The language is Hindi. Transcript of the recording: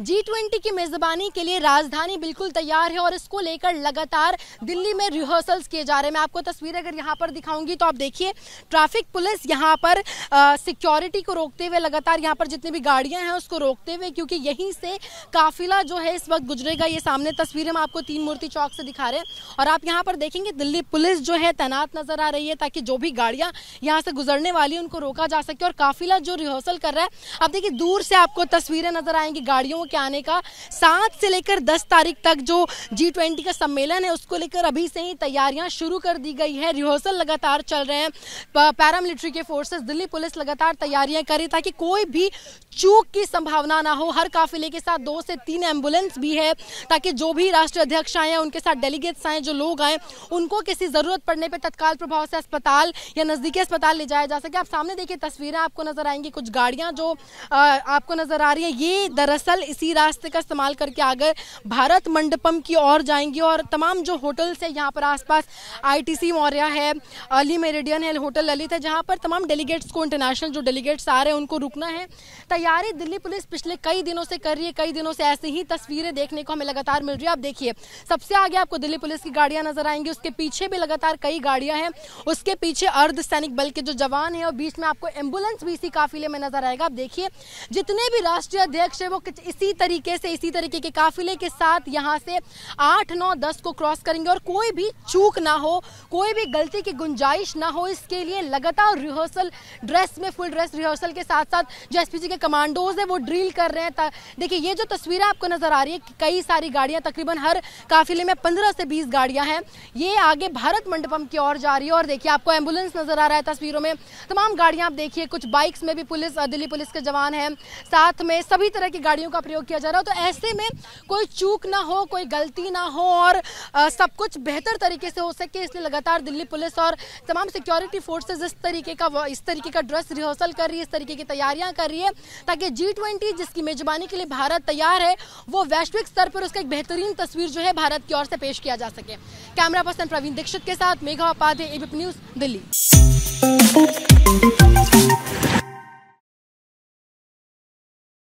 जी ट्वेंटी की मेजबानी के लिए राजधानी बिल्कुल तैयार है और इसको लेकर लगातार दिल्ली में रिहर्सल्स किए जा रहे हैं मैं आपको तस्वीर अगर यहाँ पर दिखाऊंगी तो आप देखिए ट्रैफिक पुलिस यहाँ पर सिक्योरिटी को रोकते हुए लगातार यहाँ पर जितनी भी गाड़ियाँ हैं उसको रोकते हुए क्योंकि यहीं से काफिला जो है इस वक्त गुजरेगा ये सामने तस्वीर हम आपको तीन मूर्ति चौक से दिखा रहे हैं और आप यहाँ पर देखेंगे दिल्ली पुलिस जो है तैनात नजर आ रही है ताकि जो भी गाड़ियाँ यहाँ से गुजरने वाली है उनको रोका जा सके और काफिला जो रिहर्सल कर रहा है आप देखिए दूर से आपको तस्वीरें नजर आएंगी गाड़ियों लोगों के आने का सात से लेकर दस तारीख तक जो जी ट्वेंटी का सम्मेलन है उसको लेकर अभी से ही तैयारियां शुरू कर दी गई है रिहर्सल लगातार चल रहे हैं पैरामिलिट्री के फोर्सेस दिल्ली पुलिस लगातार तैयारियां करे ताकि कोई भी चूक की संभावना ना हो हर काफिले के साथ दो से तीन एम्बुलेंस भी है ताकि जो भी राष्ट्रीय अध्यक्ष आए उनके साथ डेलीगेट्स आए जो लोग आए उनको किसी ज़रूरत पड़ने पर तत्काल प्रभाव से अस्पताल या नज़दीकी अस्पताल ले जाया जा सके आप सामने देखिए तस्वीरें आपको नज़र आएंगी कुछ गाड़ियां जो आपको नज़र आ रही है ये दरअसल इसी रास्ते का इस्तेमाल करके आगे भारत मंडपम की ओर जाएंगे और तमाम जो होटल्स हैं यहाँ पर आसपास आईटीसी टी मौर्या है अली मेरेडियन है होटल ललित है जहाँ पर तमाम डेलीगेट्स को इंटरनेशनल जो डेलीगेट्स आ रहे हैं उनको रुकना है तैयारी दिल्ली पुलिस पिछले कई दिनों से कर रही है कई दिनों से ऐसी ही तस्वीरें देखने को हमें लगातार मिल रही है आप देखिए सबसे आगे आपको दिल्ली पुलिस की गाड़ियाँ नजर आएंगी उसके पीछे भी लगातार कई गाड़ियाँ हैं उसके पीछे अर्ध सैनिक बल के जो जवान है और बीच में आपको एम्बुलेंस भी इसी काफिले में नजर आएगा आप देखिए जितने भी राष्ट्रीय अध्यक्ष है वो इसी इसी तरीके से इसी तरीके के काफिले के साथ यहाँ से आठ नौ दस को क्रॉस करेंगे और कोई भी चूक ना हो कोई भी गलती की गुंजाइश ना हो इसके लिए लगातार रिहर्सल ड्रेस में फुल ड्रेस रिहर्सल के साथ साथ जो एस के कमांडोज है वो ड्रिल कर रहे हैं देखिए ये जो तस्वीरें आपको नजर आ रही है कई सारी गाड़ियां तकरीबन हर काफिले में पंद्रह से बीस गाड़ियां हैं ये आगे भारत मंडपम की ओर जा रही है और देखिए आपको एम्बुलेंस नजर आ रहा है तस्वीरों में तमाम गाड़ियां आप देखिए कुछ बाइक्स में भी पुलिस दिल्ली पुलिस के जवान हैं साथ में सभी तरह की गाड़ियों का प्रयोग किया जा रहा हो तो ऐसे में कोई चूक ना हो कोई गलती ना हो और आ, सब कुछ बेहतर तरीके से हो सके इसलिए लगातार दिल्ली पुलिस और तमाम सिक्योरिटी फोर्सेज इस तरीके का इस तरीके का ड्रेस रिहर्सल कर रही है इस तरीके की तैयारियां कर रही है ताकि जी ट्वेंटी जिसकी मेजबानी के लिए भारत तैयार है वो वैश्विक स्तर पर उसका एक बेहतरीन तस्वीर जो है भारत की ओर से पेश किया जा सके कैमरा पर्सन प्रवीण दीक्षित के साथ मेघा उपाध्याय एबीपी न्यूज दिल्ली